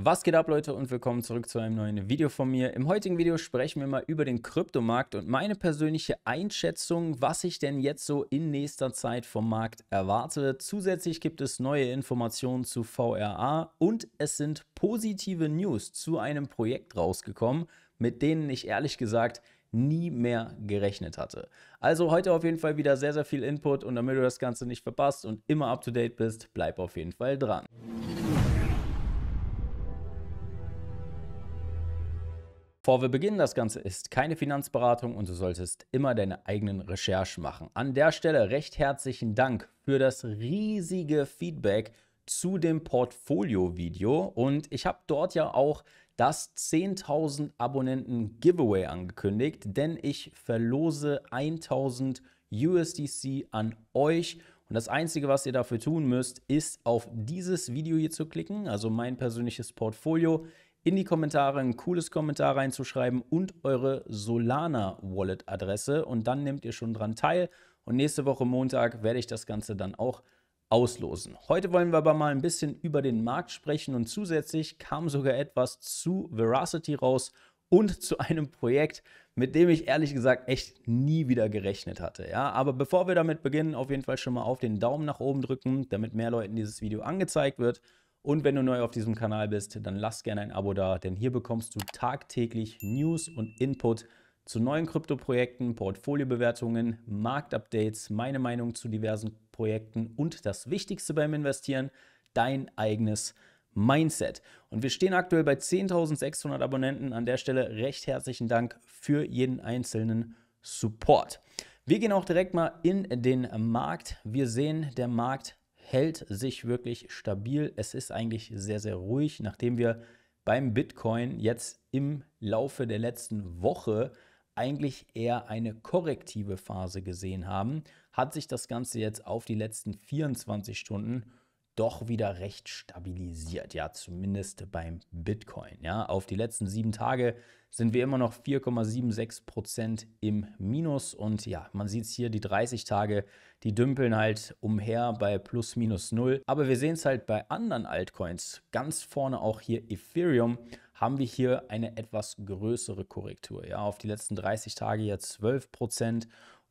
Was geht ab Leute und willkommen zurück zu einem neuen Video von mir. Im heutigen Video sprechen wir mal über den Kryptomarkt und meine persönliche Einschätzung, was ich denn jetzt so in nächster Zeit vom Markt erwarte. Zusätzlich gibt es neue Informationen zu VRA und es sind positive News zu einem Projekt rausgekommen, mit denen ich ehrlich gesagt nie mehr gerechnet hatte. Also heute auf jeden Fall wieder sehr, sehr viel Input und damit du das Ganze nicht verpasst und immer up-to-date bist, bleib auf jeden Fall dran. Bevor wir beginnen, das Ganze ist keine Finanzberatung und du solltest immer deine eigenen Recherchen machen. An der Stelle recht herzlichen Dank für das riesige Feedback zu dem Portfolio-Video und ich habe dort ja auch das 10.000 Abonnenten Giveaway angekündigt, denn ich verlose 1.000 USDC an euch und das Einzige, was ihr dafür tun müsst, ist auf dieses Video hier zu klicken, also mein persönliches Portfolio in die Kommentare ein cooles Kommentar reinzuschreiben und eure Solana-Wallet-Adresse. Und dann nehmt ihr schon dran teil. Und nächste Woche Montag werde ich das Ganze dann auch auslosen. Heute wollen wir aber mal ein bisschen über den Markt sprechen und zusätzlich kam sogar etwas zu Veracity raus und zu einem Projekt, mit dem ich ehrlich gesagt echt nie wieder gerechnet hatte. Ja, aber bevor wir damit beginnen, auf jeden Fall schon mal auf den Daumen nach oben drücken, damit mehr Leuten dieses Video angezeigt wird und wenn du neu auf diesem Kanal bist, dann lass gerne ein Abo da, denn hier bekommst du tagtäglich News und Input zu neuen Krypto-Projekten, Portfoliobewertungen, Marktupdates, meine Meinung zu diversen Projekten und das Wichtigste beim Investieren, dein eigenes Mindset. Und wir stehen aktuell bei 10.600 Abonnenten. An der Stelle recht herzlichen Dank für jeden einzelnen Support. Wir gehen auch direkt mal in den Markt. Wir sehen, der Markt hält sich wirklich stabil. Es ist eigentlich sehr, sehr ruhig, nachdem wir beim Bitcoin jetzt im Laufe der letzten Woche eigentlich eher eine korrektive Phase gesehen haben, hat sich das Ganze jetzt auf die letzten 24 Stunden doch wieder recht stabilisiert, ja, zumindest beim Bitcoin. Ja, auf die letzten sieben Tage sind wir immer noch 4,76 Prozent im Minus und ja, man sieht es hier, die 30 Tage, die dümpeln halt umher bei plus minus null. Aber wir sehen es halt bei anderen Altcoins, ganz vorne auch hier Ethereum, haben wir hier eine etwas größere Korrektur. Ja, auf die letzten 30 Tage ja 12 Prozent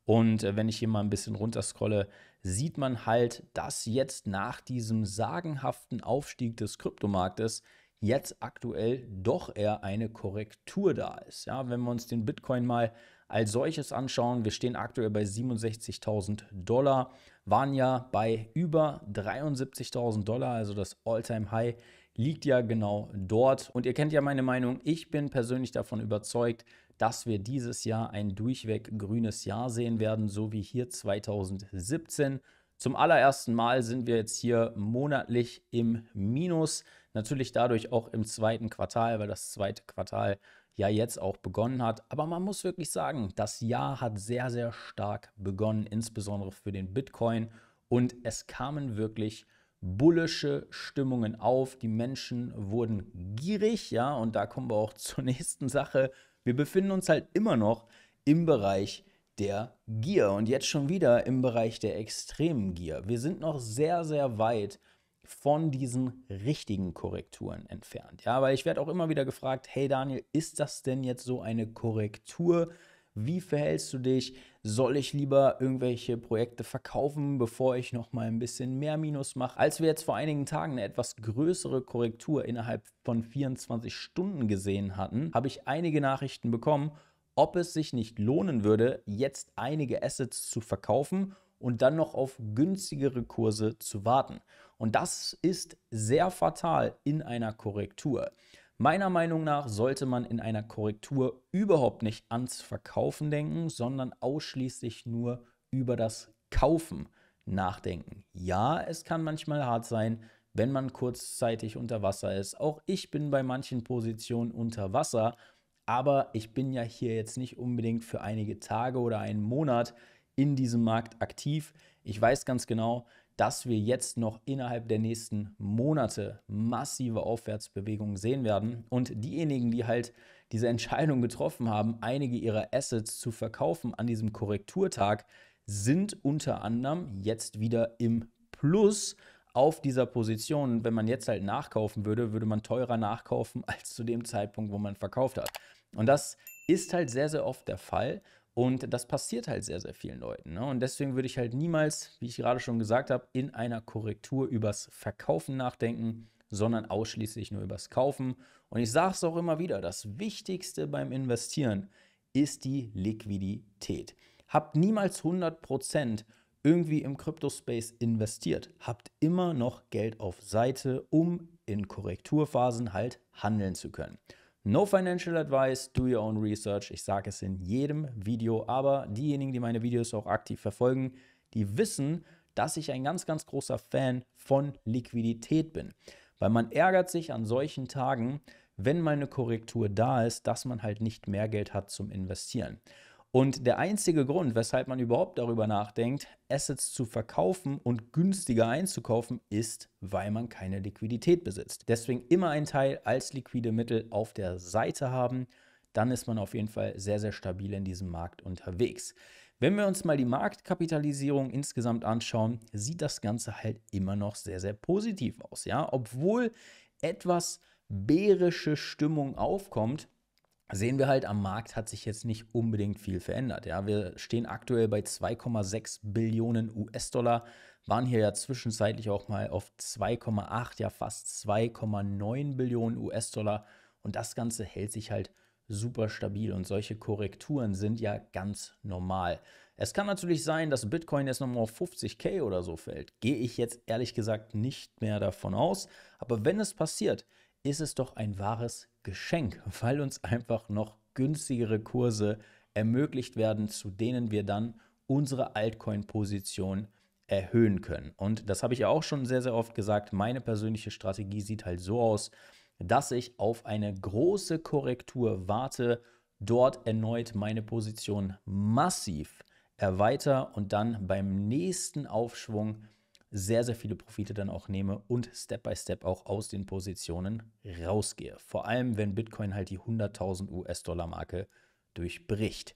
und äh, wenn ich hier mal ein bisschen runterscrolle, sieht man halt, dass jetzt nach diesem sagenhaften Aufstieg des Kryptomarktes jetzt aktuell doch eher eine Korrektur da ist. Ja, wenn wir uns den Bitcoin mal als solches anschauen, wir stehen aktuell bei 67.000 Dollar, waren ja bei über 73.000 Dollar, also das All-Time-High liegt ja genau dort. Und ihr kennt ja meine Meinung, ich bin persönlich davon überzeugt, dass wir dieses Jahr ein durchweg grünes Jahr sehen werden, so wie hier 2017. Zum allerersten Mal sind wir jetzt hier monatlich im Minus. Natürlich dadurch auch im zweiten Quartal, weil das zweite Quartal ja jetzt auch begonnen hat. Aber man muss wirklich sagen, das Jahr hat sehr, sehr stark begonnen, insbesondere für den Bitcoin. Und es kamen wirklich bullische Stimmungen auf. Die Menschen wurden gierig, ja, und da kommen wir auch zur nächsten Sache. Wir befinden uns halt immer noch im Bereich der Gier und jetzt schon wieder im Bereich der extremen Gier. Wir sind noch sehr, sehr weit von diesen richtigen Korrekturen entfernt. Ja, aber ich werde auch immer wieder gefragt, hey Daniel, ist das denn jetzt so eine Korrektur? Wie verhältst du dich? soll ich lieber irgendwelche Projekte verkaufen, bevor ich noch mal ein bisschen mehr Minus mache? Als wir jetzt vor einigen Tagen eine etwas größere Korrektur innerhalb von 24 Stunden gesehen hatten, habe ich einige Nachrichten bekommen, ob es sich nicht lohnen würde, jetzt einige Assets zu verkaufen und dann noch auf günstigere Kurse zu warten. Und das ist sehr fatal in einer Korrektur. Meiner Meinung nach sollte man in einer Korrektur überhaupt nicht ans Verkaufen denken, sondern ausschließlich nur über das Kaufen nachdenken. Ja, es kann manchmal hart sein, wenn man kurzzeitig unter Wasser ist. Auch ich bin bei manchen Positionen unter Wasser, aber ich bin ja hier jetzt nicht unbedingt für einige Tage oder einen Monat in diesem Markt aktiv. Ich weiß ganz genau, dass wir jetzt noch innerhalb der nächsten Monate massive Aufwärtsbewegungen sehen werden. Und diejenigen, die halt diese Entscheidung getroffen haben, einige ihrer Assets zu verkaufen an diesem Korrekturtag, sind unter anderem jetzt wieder im Plus auf dieser Position. Und wenn man jetzt halt nachkaufen würde, würde man teurer nachkaufen als zu dem Zeitpunkt, wo man verkauft hat. Und das ist halt sehr, sehr oft der Fall. Und das passiert halt sehr, sehr vielen Leuten. Ne? Und deswegen würde ich halt niemals, wie ich gerade schon gesagt habe, in einer Korrektur übers Verkaufen nachdenken, sondern ausschließlich nur übers Kaufen. Und ich sage es auch immer wieder, das Wichtigste beim Investieren ist die Liquidität. Habt niemals 100% irgendwie im Kryptospace investiert. Habt immer noch Geld auf Seite, um in Korrekturphasen halt handeln zu können. No financial advice, do your own research. Ich sage es in jedem Video, aber diejenigen, die meine Videos auch aktiv verfolgen, die wissen, dass ich ein ganz, ganz großer Fan von Liquidität bin. Weil man ärgert sich an solchen Tagen, wenn mal eine Korrektur da ist, dass man halt nicht mehr Geld hat zum Investieren. Und der einzige Grund, weshalb man überhaupt darüber nachdenkt, Assets zu verkaufen und günstiger einzukaufen, ist, weil man keine Liquidität besitzt. Deswegen immer einen Teil als liquide Mittel auf der Seite haben, dann ist man auf jeden Fall sehr, sehr stabil in diesem Markt unterwegs. Wenn wir uns mal die Marktkapitalisierung insgesamt anschauen, sieht das Ganze halt immer noch sehr, sehr positiv aus. Ja? Obwohl etwas bärische Stimmung aufkommt, sehen wir halt, am Markt hat sich jetzt nicht unbedingt viel verändert. Ja, wir stehen aktuell bei 2,6 Billionen US-Dollar, waren hier ja zwischenzeitlich auch mal auf 2,8, ja fast 2,9 Billionen US-Dollar. Und das Ganze hält sich halt super stabil und solche Korrekturen sind ja ganz normal. Es kann natürlich sein, dass Bitcoin jetzt nochmal auf 50k oder so fällt. Gehe ich jetzt ehrlich gesagt nicht mehr davon aus. Aber wenn es passiert, ist es doch ein wahres Geschenk, weil uns einfach noch günstigere Kurse ermöglicht werden, zu denen wir dann unsere Altcoin-Position erhöhen können. Und das habe ich ja auch schon sehr, sehr oft gesagt. Meine persönliche Strategie sieht halt so aus, dass ich auf eine große Korrektur warte, dort erneut meine Position massiv erweitere und dann beim nächsten Aufschwung sehr, sehr viele Profite dann auch nehme und Step by Step auch aus den Positionen rausgehe. Vor allem, wenn Bitcoin halt die 100.000 US-Dollar-Marke durchbricht.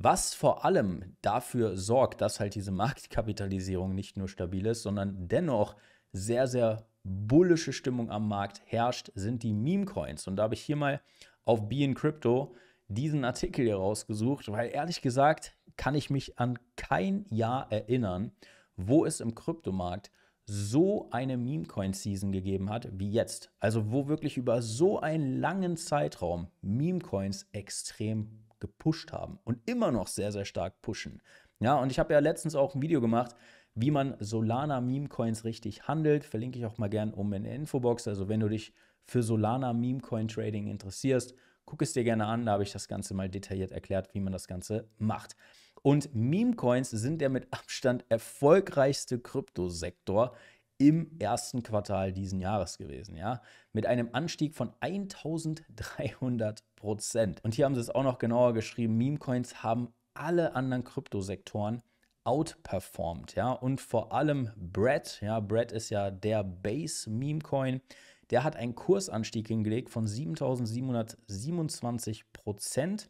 Was vor allem dafür sorgt, dass halt diese Marktkapitalisierung nicht nur stabil ist, sondern dennoch sehr, sehr bullische Stimmung am Markt herrscht, sind die Meme-Coins. Und da habe ich hier mal auf Be Crypto diesen Artikel hier rausgesucht, weil ehrlich gesagt kann ich mich an kein Jahr erinnern, wo es im Kryptomarkt so eine Meme-Coin-Season gegeben hat wie jetzt. Also wo wirklich über so einen langen Zeitraum Meme-Coins extrem gepusht haben und immer noch sehr, sehr stark pushen. Ja, und ich habe ja letztens auch ein Video gemacht, wie man Solana Meme Coins richtig handelt. Verlinke ich auch mal gern oben in der Infobox. Also wenn du dich für Solana Meme Coin Trading interessierst, guck es dir gerne an. Da habe ich das Ganze mal detailliert erklärt, wie man das Ganze macht. Und Meme-Coins sind der mit Abstand erfolgreichste Kryptosektor im ersten Quartal diesen Jahres gewesen, ja, mit einem Anstieg von 1300 Prozent. Und hier haben sie es auch noch genauer geschrieben, Meme-Coins haben alle anderen Kryptosektoren outperformed, ja, und vor allem Brett, ja, Brad ist ja der Base-Meme-Coin, der hat einen Kursanstieg hingelegt von 7727 Prozent.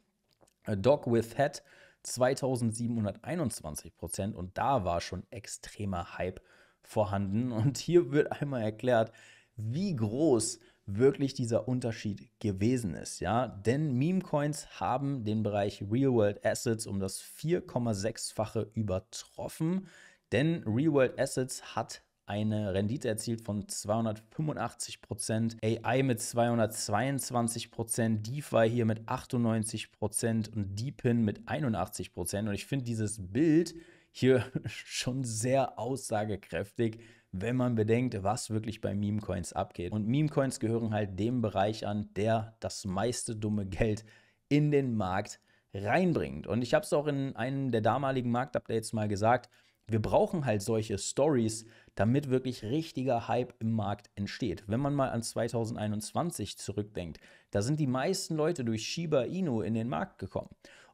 Äh, Dog with Head 2721 Prozent und da war schon extremer Hype vorhanden. Und hier wird einmal erklärt, wie groß wirklich dieser Unterschied gewesen ist, ja? Denn Meme Coins haben den Bereich Real World Assets um das 4,6-fache übertroffen, denn Real World Assets hat eine Rendite erzielt von 285 Prozent, AI mit 222 Prozent, DeFi hier mit 98 Prozent und Deepin mit 81 Prozent. Und ich finde dieses Bild hier schon sehr aussagekräftig, wenn man bedenkt, was wirklich bei Memecoins abgeht. Und Memecoins gehören halt dem Bereich an, der das meiste dumme Geld in den Markt reinbringt. Und ich habe es auch in einem der damaligen Marktupdates mal gesagt, wir brauchen halt solche Stories, damit wirklich richtiger Hype im Markt entsteht. Wenn man mal an 2021 zurückdenkt, da sind die meisten Leute durch Shiba Inu in den Markt gekommen.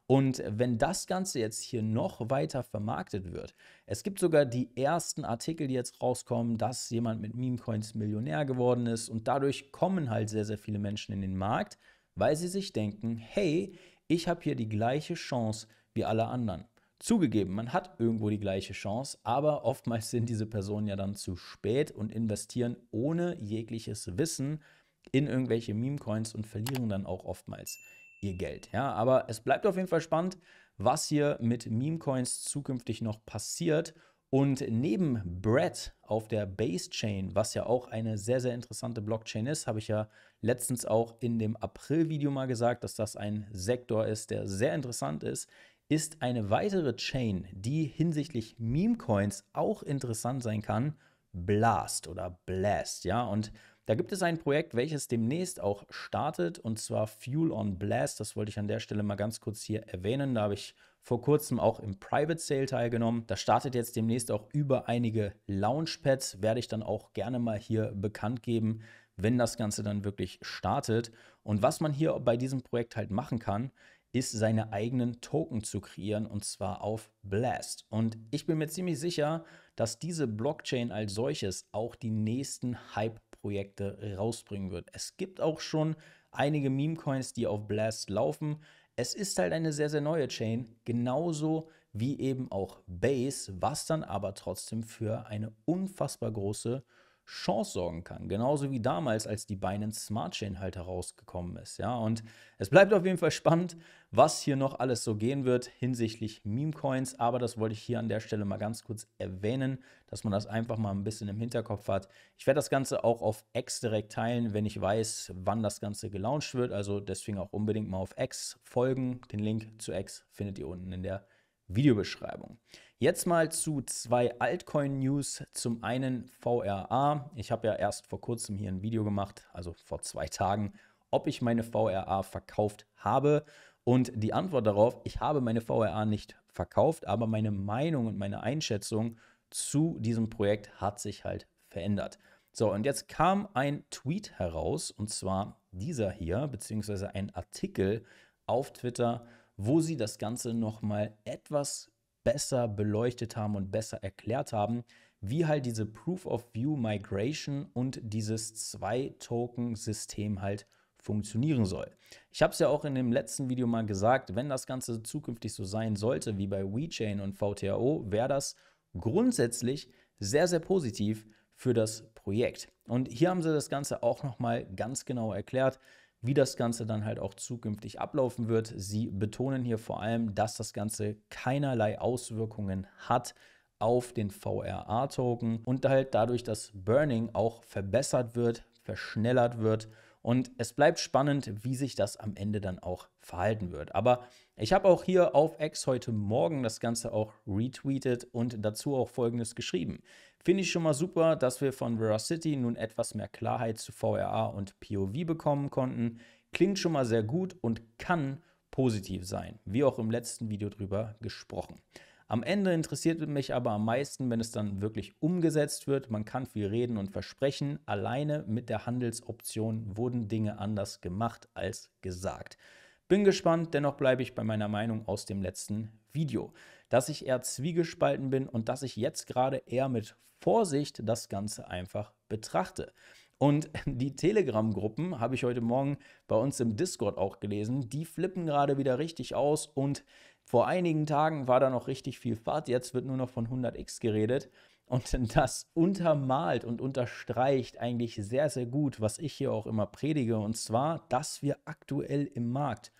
Und wenn das Ganze jetzt hier noch weiter vermarktet wird, es gibt sogar die ersten Artikel, die jetzt rauskommen, dass jemand mit Meme Coins Millionär geworden ist und dadurch kommen halt sehr, sehr viele Menschen in den Markt, weil sie sich denken, hey, ich habe hier die gleiche Chance wie alle anderen. Zugegeben, man hat irgendwo die gleiche Chance, aber oftmals sind diese Personen ja dann zu spät und investieren ohne jegliches Wissen in irgendwelche Meme-Coins und verlieren dann auch oftmals ihr Geld. Ja, aber es bleibt auf jeden Fall spannend, was hier mit Meme-Coins zukünftig noch passiert. Und neben Brett auf der Base Chain, was ja auch eine sehr, sehr interessante Blockchain ist, habe ich ja letztens auch in dem April-Video mal gesagt, dass das ein Sektor ist, der sehr interessant ist, ist eine weitere Chain, die hinsichtlich Meme-Coins auch interessant sein kann, Blast oder Blast, ja, und da gibt es ein Projekt, welches demnächst auch startet, und zwar Fuel on Blast. Das wollte ich an der Stelle mal ganz kurz hier erwähnen. Da habe ich vor kurzem auch im Private Sale teilgenommen. Das startet jetzt demnächst auch über einige Launchpads. Werde ich dann auch gerne mal hier bekannt geben, wenn das Ganze dann wirklich startet. Und was man hier bei diesem Projekt halt machen kann, ist, seine eigenen Token zu kreieren und zwar auf Blast. Und ich bin mir ziemlich sicher, dass diese Blockchain als solches auch die nächsten Hype-Projekte rausbringen wird. Es gibt auch schon einige Meme-Coins, die auf Blast laufen. Es ist halt eine sehr, sehr neue Chain, genauso wie eben auch Base, was dann aber trotzdem für eine unfassbar große Chance sorgen kann. Genauso wie damals, als die Binance Smart Chain halt herausgekommen ist. Ja, und es bleibt auf jeden Fall spannend, was hier noch alles so gehen wird hinsichtlich Meme-Coins. Aber das wollte ich hier an der Stelle mal ganz kurz erwähnen, dass man das einfach mal ein bisschen im Hinterkopf hat. Ich werde das Ganze auch auf X direkt teilen, wenn ich weiß, wann das Ganze gelauncht wird. Also deswegen auch unbedingt mal auf X folgen. Den Link zu X findet ihr unten in der Videobeschreibung. Jetzt mal zu zwei Altcoin-News. Zum einen VRA. Ich habe ja erst vor kurzem hier ein Video gemacht, also vor zwei Tagen, ob ich meine VRA verkauft habe. Und die Antwort darauf, ich habe meine VRA nicht verkauft, aber meine Meinung und meine Einschätzung zu diesem Projekt hat sich halt verändert. So, und jetzt kam ein Tweet heraus, und zwar dieser hier, beziehungsweise ein Artikel auf Twitter, wo sie das Ganze nochmal etwas besser beleuchtet haben und besser erklärt haben, wie halt diese Proof of View Migration und dieses Zwei-Token-System halt funktionieren soll. Ich habe es ja auch in dem letzten Video mal gesagt, wenn das Ganze zukünftig so sein sollte wie bei WeChain und VTAO, wäre das grundsätzlich sehr, sehr positiv für das Projekt. Und hier haben sie das Ganze auch nochmal ganz genau erklärt wie das Ganze dann halt auch zukünftig ablaufen wird. Sie betonen hier vor allem, dass das Ganze keinerlei Auswirkungen hat auf den VRA-Token und halt dadurch, dass Burning auch verbessert wird, verschnellert wird und es bleibt spannend, wie sich das am Ende dann auch verhalten wird. Aber ich habe auch hier auf X heute Morgen das Ganze auch retweetet und dazu auch Folgendes geschrieben. Finde ich schon mal super, dass wir von Veracity nun etwas mehr Klarheit zu VRA und POV bekommen konnten. Klingt schon mal sehr gut und kann positiv sein, wie auch im letzten Video drüber gesprochen. Am Ende interessiert mich aber am meisten, wenn es dann wirklich umgesetzt wird. Man kann viel reden und versprechen. Alleine mit der Handelsoption wurden Dinge anders gemacht als gesagt. Bin gespannt, dennoch bleibe ich bei meiner Meinung aus dem letzten Video dass ich eher zwiegespalten bin und dass ich jetzt gerade eher mit Vorsicht das Ganze einfach betrachte. Und die Telegram-Gruppen habe ich heute Morgen bei uns im Discord auch gelesen. Die flippen gerade wieder richtig aus und vor einigen Tagen war da noch richtig viel Fahrt. Jetzt wird nur noch von 100x geredet. Und das untermalt und unterstreicht eigentlich sehr, sehr gut, was ich hier auch immer predige. Und zwar, dass wir aktuell im Markt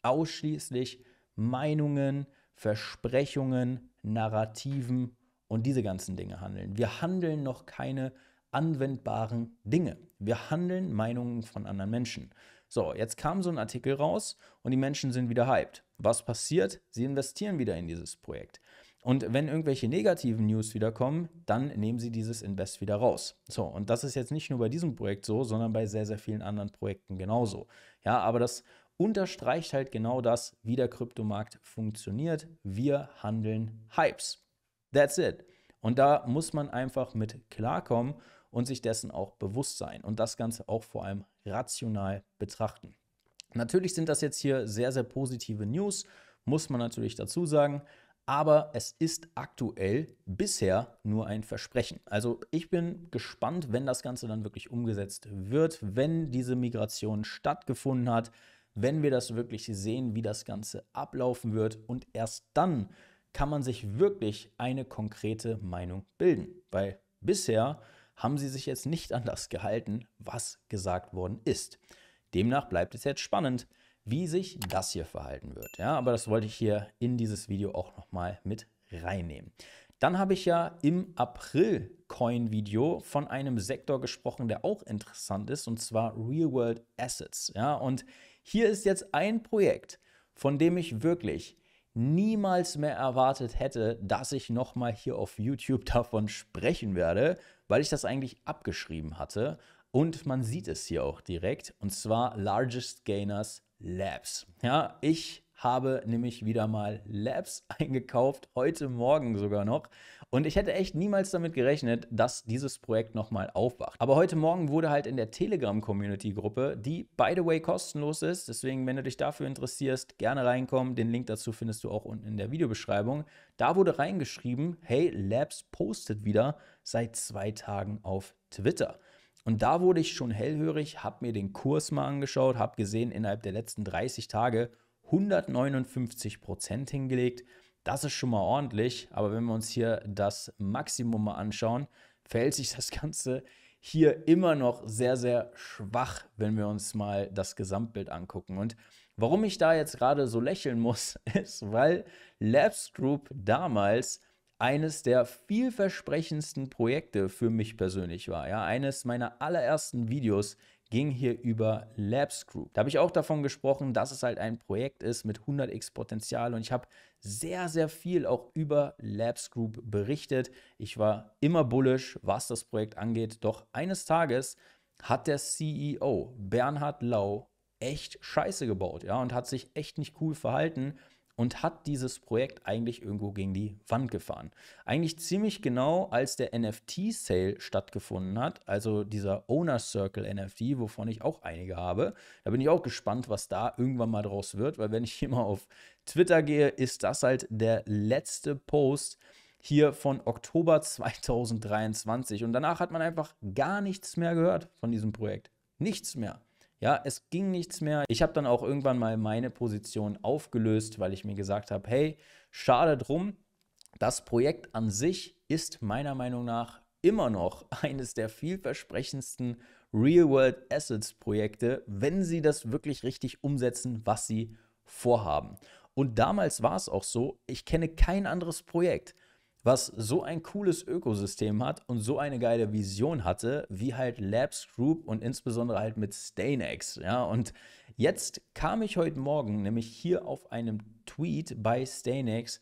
ausschließlich Meinungen, Versprechungen, Narrativen und diese ganzen Dinge handeln. Wir handeln noch keine anwendbaren Dinge. Wir handeln Meinungen von anderen Menschen. So, jetzt kam so ein Artikel raus und die Menschen sind wieder hyped. Was passiert? Sie investieren wieder in dieses Projekt. Und wenn irgendwelche negativen News wiederkommen, dann nehmen sie dieses Invest wieder raus. So, und das ist jetzt nicht nur bei diesem Projekt so, sondern bei sehr, sehr vielen anderen Projekten genauso. Ja, aber das unterstreicht halt genau das, wie der Kryptomarkt funktioniert. Wir handeln Hypes. That's it. Und da muss man einfach mit klarkommen und sich dessen auch bewusst sein und das Ganze auch vor allem rational betrachten. Natürlich sind das jetzt hier sehr, sehr positive News, muss man natürlich dazu sagen, aber es ist aktuell bisher nur ein Versprechen. Also ich bin gespannt, wenn das Ganze dann wirklich umgesetzt wird, wenn diese Migration stattgefunden hat, wenn wir das wirklich sehen, wie das Ganze ablaufen wird. Und erst dann kann man sich wirklich eine konkrete Meinung bilden. Weil bisher haben sie sich jetzt nicht an das gehalten, was gesagt worden ist. Demnach bleibt es jetzt spannend, wie sich das hier verhalten wird. Ja, aber das wollte ich hier in dieses Video auch nochmal mit reinnehmen. Dann habe ich ja im April Coin Video von einem Sektor gesprochen, der auch interessant ist, und zwar Real World Assets. Ja, und hier ist jetzt ein Projekt, von dem ich wirklich niemals mehr erwartet hätte, dass ich nochmal hier auf YouTube davon sprechen werde, weil ich das eigentlich abgeschrieben hatte. Und man sieht es hier auch direkt, und zwar Largest Gainers Labs. Ja, ich habe nämlich wieder mal Labs eingekauft, heute Morgen sogar noch. Und ich hätte echt niemals damit gerechnet, dass dieses Projekt nochmal aufwacht. Aber heute Morgen wurde halt in der Telegram-Community-Gruppe, die by the way kostenlos ist, deswegen, wenn du dich dafür interessierst, gerne reinkommen. Den Link dazu findest du auch unten in der Videobeschreibung. Da wurde reingeschrieben, hey, Labs postet wieder seit zwei Tagen auf Twitter. Und da wurde ich schon hellhörig, habe mir den Kurs mal angeschaut, habe gesehen, innerhalb der letzten 30 Tage 159 Prozent hingelegt. Das ist schon mal ordentlich, aber wenn wir uns hier das Maximum mal anschauen, verhält sich das Ganze hier immer noch sehr, sehr schwach, wenn wir uns mal das Gesamtbild angucken. Und warum ich da jetzt gerade so lächeln muss, ist, weil Labs Group damals eines der vielversprechendsten Projekte für mich persönlich war. Ja, eines meiner allerersten Videos ging hier über Labs Group. Da habe ich auch davon gesprochen, dass es halt ein Projekt ist mit 100x Potenzial und ich habe sehr, sehr viel auch über Labs Group berichtet. Ich war immer bullish, was das Projekt angeht, doch eines Tages hat der CEO Bernhard Lau echt scheiße gebaut ja, und hat sich echt nicht cool verhalten und hat dieses Projekt eigentlich irgendwo gegen die Wand gefahren. Eigentlich ziemlich genau, als der NFT-Sale stattgefunden hat, also dieser Owner Circle NFT, wovon ich auch einige habe. Da bin ich auch gespannt, was da irgendwann mal draus wird, weil wenn ich hier mal auf Twitter gehe, ist das halt der letzte Post hier von Oktober 2023. Und danach hat man einfach gar nichts mehr gehört von diesem Projekt. Nichts mehr. Ja, es ging nichts mehr. Ich habe dann auch irgendwann mal meine Position aufgelöst, weil ich mir gesagt habe, hey, schade drum, das Projekt an sich ist meiner Meinung nach immer noch eines der vielversprechendsten Real-World Assets-Projekte, wenn sie das wirklich richtig umsetzen, was sie vorhaben. Und damals war es auch so, ich kenne kein anderes Projekt, was so ein cooles Ökosystem hat und so eine geile Vision hatte, wie halt Labs Group und insbesondere halt mit Stanex. Ja, und jetzt kam ich heute Morgen nämlich hier auf einem Tweet bei Stanex,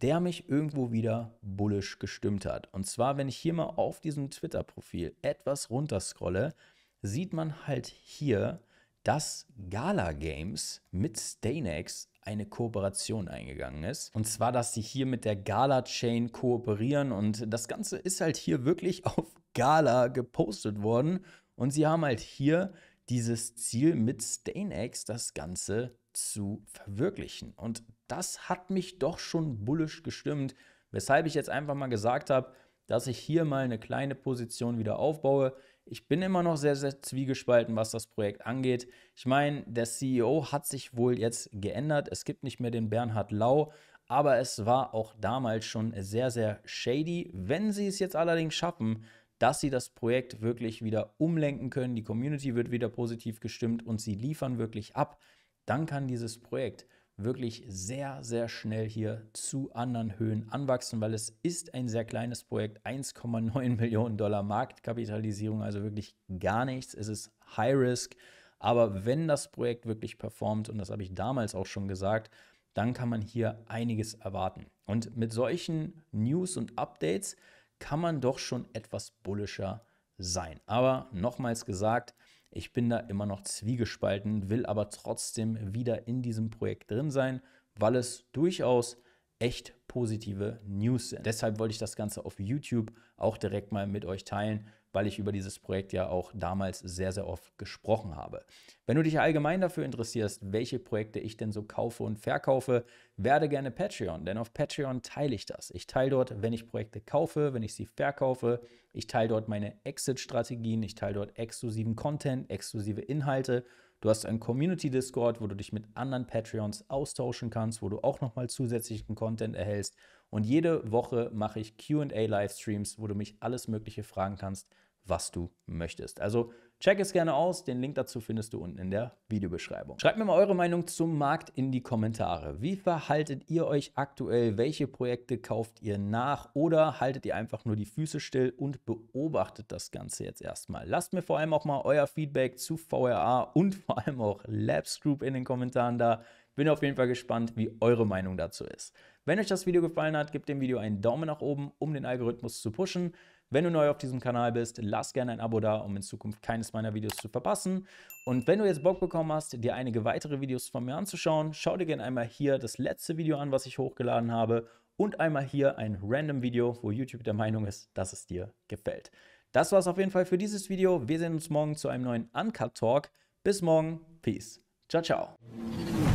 der mich irgendwo wieder bullisch gestimmt hat. Und zwar, wenn ich hier mal auf diesem Twitter-Profil etwas runterscrolle, sieht man halt hier dass Gala Games mit Stanex eine Kooperation eingegangen ist. Und zwar, dass sie hier mit der Gala-Chain kooperieren und das Ganze ist halt hier wirklich auf Gala gepostet worden. Und sie haben halt hier dieses Ziel mit Stanex das Ganze zu verwirklichen. Und das hat mich doch schon bullisch gestimmt, weshalb ich jetzt einfach mal gesagt habe, dass ich hier mal eine kleine Position wieder aufbaue. Ich bin immer noch sehr, sehr zwiegespalten, was das Projekt angeht. Ich meine, der CEO hat sich wohl jetzt geändert. Es gibt nicht mehr den Bernhard Lau, aber es war auch damals schon sehr, sehr shady. Wenn sie es jetzt allerdings schaffen, dass sie das Projekt wirklich wieder umlenken können, die Community wird wieder positiv gestimmt und sie liefern wirklich ab, dann kann dieses Projekt wirklich sehr, sehr schnell hier zu anderen Höhen anwachsen, weil es ist ein sehr kleines Projekt, 1,9 Millionen Dollar Marktkapitalisierung, also wirklich gar nichts. Es ist High Risk, aber wenn das Projekt wirklich performt, und das habe ich damals auch schon gesagt, dann kann man hier einiges erwarten. Und mit solchen News und Updates kann man doch schon etwas bullischer sein. Aber nochmals gesagt, ich bin da immer noch zwiegespalten, will aber trotzdem wieder in diesem Projekt drin sein, weil es durchaus echt positive News sind. Deshalb wollte ich das Ganze auf YouTube auch direkt mal mit euch teilen, weil ich über dieses Projekt ja auch damals sehr, sehr oft gesprochen habe. Wenn du dich allgemein dafür interessierst, welche Projekte ich denn so kaufe und verkaufe, werde gerne Patreon, denn auf Patreon teile ich das. Ich teile dort, wenn ich Projekte kaufe, wenn ich sie verkaufe, ich teile dort meine Exit-Strategien, ich teile dort exklusiven Content, exklusive Inhalte. Du hast einen Community Discord, wo du dich mit anderen Patreons austauschen kannst, wo du auch nochmal zusätzlichen Content erhältst und jede Woche mache ich QA-Livestreams, wo du mich alles Mögliche fragen kannst, was du möchtest. Also check es gerne aus. Den Link dazu findest du unten in der Videobeschreibung. Schreibt mir mal eure Meinung zum Markt in die Kommentare. Wie verhaltet ihr euch aktuell? Welche Projekte kauft ihr nach? Oder haltet ihr einfach nur die Füße still und beobachtet das Ganze jetzt erstmal? Lasst mir vor allem auch mal euer Feedback zu VRA und vor allem auch Labs Group in den Kommentaren da. Bin auf jeden Fall gespannt, wie eure Meinung dazu ist. Wenn euch das Video gefallen hat, gebt dem Video einen Daumen nach oben, um den Algorithmus zu pushen. Wenn du neu auf diesem Kanal bist, lass gerne ein Abo da, um in Zukunft keines meiner Videos zu verpassen. Und wenn du jetzt Bock bekommen hast, dir einige weitere Videos von mir anzuschauen, schau dir gerne einmal hier das letzte Video an, was ich hochgeladen habe und einmal hier ein random Video, wo YouTube der Meinung ist, dass es dir gefällt. Das war es auf jeden Fall für dieses Video. Wir sehen uns morgen zu einem neuen Uncut Talk. Bis morgen. Peace. Ciao, ciao.